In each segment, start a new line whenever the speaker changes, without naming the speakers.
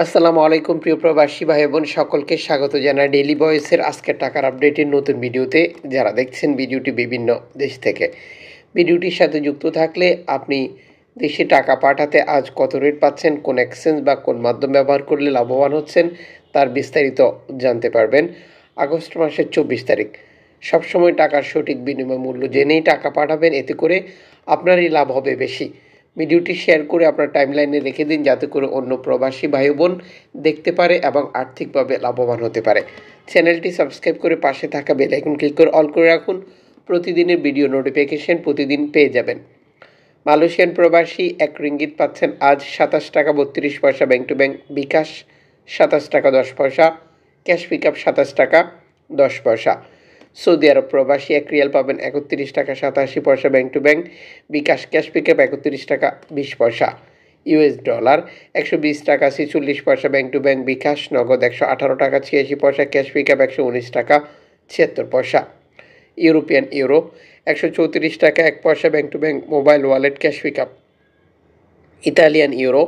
আসসালামু আলাইকুম প্রিয় প্রবাসী ভাই বোন সকলকে স্বাগত জানাই ডেলি বয়েসের আজকের টাকার আপডেটের নতুন ভিডিওতে যারা দেখছেন ভিডিওটি বিভিন্ন দেশ থেকে ভিডিওটির সাথে যুক্ত থাকলে আপনি দেশে টাকা পাঠাতে আজ কত রেট পাচ্ছেন কোন এক্সচেঞ্জ বা কোন মাধ্যম ব্যবহার করলে লাভবান হচ্ছেন তার বিস্তারিত জানতে পারবেন আগস্ট মাসের চব্বিশ তারিখ সবসময় টাকার সঠিক বিনিময় মূল্য জেনেই টাকা পাঠাবেন এতে করে আপনারই লাভ হবে বেশি ভিডিওটি শেয়ার করে আপনার টাইমলাইনে রেখে দিন যাতে করে অন্য প্রবাসী ভাই বোন দেখতে পারে এবং আর্থিকভাবে লাভবান হতে পারে চ্যানেলটি সাবস্ক্রাইব করে পাশে থাকা বেলাইকন ক্লিক করে অল করে রাখুন প্রতিদিনের ভিডিও নোটিফিকেশন প্রতিদিন পেয়ে যাবেন মালয়েশিয়ান প্রবাসী এক রিঙ্গিত পাচ্ছেন আজ সাতাশ টাকা বত্রিশ পয়সা ব্যাঙ্ক টু ব্যাংক বিকাশ সাতাশ টাকা দশ পয়সা ক্যাশ পিক আপ সাতাশ টাকা দশ পয়সা সৌদি আরব প্রবাসী এক রিয়াল পাবেন একত্রিশ টাকা সাতাশি পয়সা bank to bank bKash cash pickup একত্রিশ টাকা বিশ পয়সা ইউএস ডলার একশো বিশ টাকা ছেচল্লিশ পয়সা ব্যাংক টু ব্যাংক বিকাশ নগদ একশো আঠারো টাকা ছিয়াশি পয়সা ক্যাশ পিকআপ একশো উনিশ টাকা ছিয়াত্তর পয়সা ইউরোপিয়ান ইউরো একশো চৌত্রিশ টাকা এক পয়সা bank to bank mobile wallet cash pickup Italian euro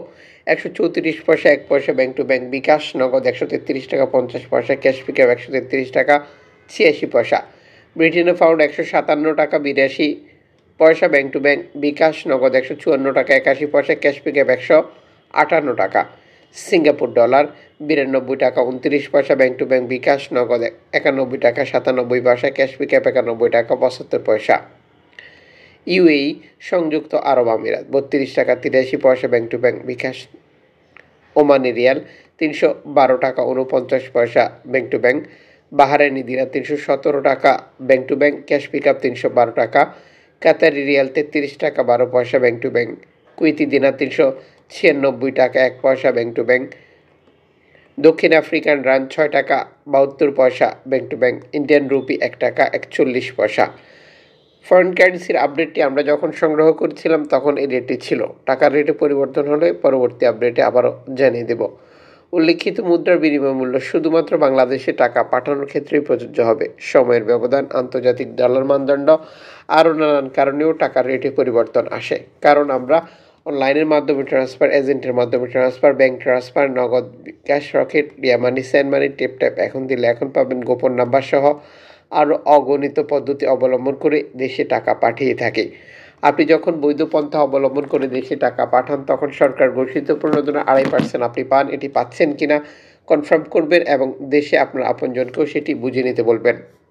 একশো চৌত্রিশ পয়সা এক পয়সা ব্যাংক টু ব্যাংক বিকাশ নগদ একশো তেত্রিশ টাকা পঞ্চাশ পয়সা ক্যাশ পিকআপ একশো তেত্রিশ টাকা ছিয়াশি পয়সা ব্রিটেনে ফাউন্ড একশো সাতান্ন টাকা বিরাশি পয়সা ব্যাংক টু ব্যাংক বিকাশ নগদ একশো চুয়ান্ন টাকা একাশি পয়সা ক্যাশ পিকআপ একশো আটান্ন টাকা সিঙ্গাপুর ডলার বিরানব্বই টাকা উনত্রিশ পয়সা ব্যাংক টু ব্যাংক বিকাশ নগদ একানব্বই টাকা সাতানব্বই পয়সা ক্যাশ পিকআপ একানব্বই টাকা পঁচাত্তর পয়সা ইউএই e সংযুক্ত আরব আমিরাত বত্রিশ টাকা তিরাশি পয়সা bank to bank bKash Omani rial তিনশো বারো টাকা উনপঞ্চাশ পয়সা ব্যাংক টু ব্যাংক বাহারে নিদিরা তিনশো সতেরো টাকা bank to bank cash pickup তিনশো বারো টাকা কাতারি রিয়াল তেত্রিশ টাকা বারো পয়সা ব্যাংক টু ব্যাঙ্ক কুইতি দিনা তিনশো ছিয়ানব্বই টাকা এক পয়সা ব্যাংক টু ব্যাঙ্ক দক্ষিণ আফ্রিকান রান ছয় টাকা বাহাত্তর পয়সা bank to bank Indian rupee এক টাকা একচল্লিশ পয়সা ফরেন কারেন্সির আপডেটটি আমরা যখন সংগ্রহ করছিলাম তখন এই রেটটি ছিল টাকার রেটে পরিবর্তন হলে পরবর্তী আপডেটে আবারও জানিয়ে দেবো উল্লেখিত মুদ্রার বিনিময় মূল্য শুধুমাত্র বাংলাদেশে টাকা পাঠানোর ক্ষেত্রেই প্রযোজ্য হবে সময়ের ব্যবধান আন্তর্জাতিক ডলার মানদণ্ড আরও নানান কারণেও টাকার রেটে পরিবর্তন আসে কারণ আমরা অনলাইনের মাধ্যমে ট্রান্সফার এজেন্টের মাধ্যমে transfer bank transfer Nagad bKash Rocket Ria money send money tap tap এখন দিলে এখন পাবেন গোপন নাম্বার সহ আরও অগণিত পদ্ধতি অবলম্বন করে দেশে টাকা পাঠিয়ে থাকে আপনি যখন বৈধ পন্থা অবলম্বন করে দেশে টাকা পাঠান তখন সরকার ঘোষিত প্রণোদনা আড়াই পার্সেন্ট আপনি পান এটি পাচ্ছেন কিনা কনফার্ম করবেন এবং দেশে আপনার আপনজনকেও সেটি বুঝে নিতে বলবেন